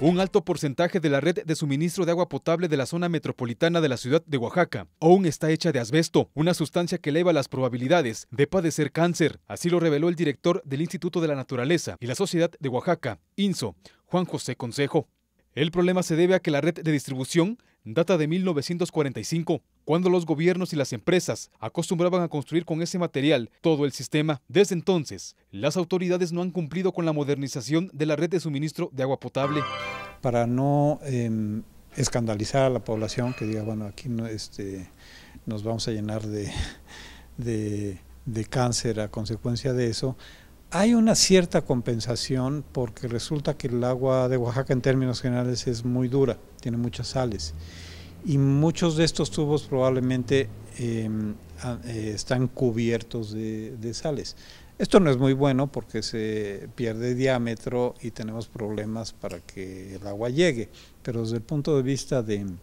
un alto porcentaje de la red de suministro de agua potable de la zona metropolitana de la ciudad de Oaxaca aún está hecha de asbesto, una sustancia que eleva las probabilidades de padecer cáncer. Así lo reveló el director del Instituto de la Naturaleza y la Sociedad de Oaxaca, INSO, Juan José Consejo. El problema se debe a que la red de distribución data de 1945, cuando los gobiernos y las empresas acostumbraban a construir con ese material todo el sistema. Desde entonces, las autoridades no han cumplido con la modernización de la red de suministro de agua potable. Para no em, escandalizar a la población que diga, bueno, aquí no, este, nos vamos a llenar de cáncer a consecuencia de eso, hay una cierta compensación porque resulta que el agua de Oaxaca en términos generales es muy dura, tiene muchas sales y muchos de estos tubos probablemente em, eh, están cubiertos de, sales. Esto no es muy bueno porque se pierde diámetro y tenemos problemas para que el agua llegue, pero desde el punto de vista del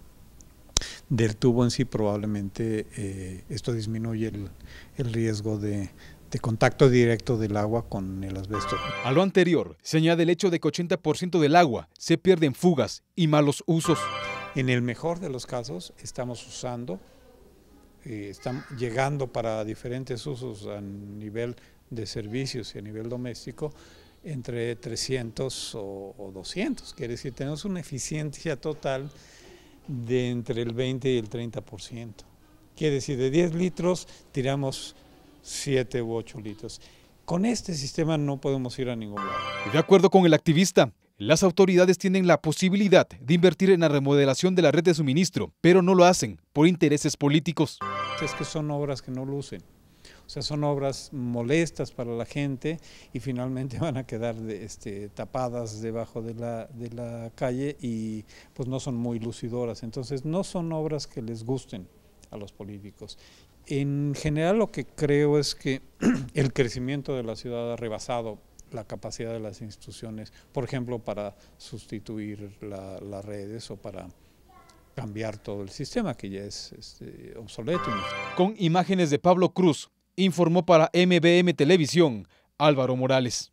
tubo en sí probablemente eh, esto disminuye el riesgo de, de este, contacto directo del agua con el asbesto. A lo anterior, se añade el hecho de que 80% del agua se pierde en fugas y malos usos. En el mejor de los casos, estamos usando, eh, están llegando para diferentes usos a nivel de servicios y a nivel doméstico, entre 300 o, o 200. Quiere decir, tenemos una eficiencia total de entre el 20 y el 30%. Quiere decir, de 10 litros tiramos Siete u ocho litros. Con este sistema no podemos ir a ningún lado. de acuerdo con el activista, las autoridades tienen la posibilidad de invertir en la remodelación de la red de suministro, pero no lo hacen por intereses políticos. Es que son obras que no lucen. O sea, son obras molestas para la gente y finalmente van a quedar este, tapadas debajo de la, de la calle y pues no son muy lucidoras. Entonces, no son obras que les gusten a los políticos. En general lo que creo es que el crecimiento de la ciudad ha rebasado la capacidad de las instituciones, por ejemplo, para sustituir las redes o para cambiar todo el sistema que ya es este, obsoleto. Con imágenes de Pablo Cruz, informó para MBM Televisión Álvaro Morales.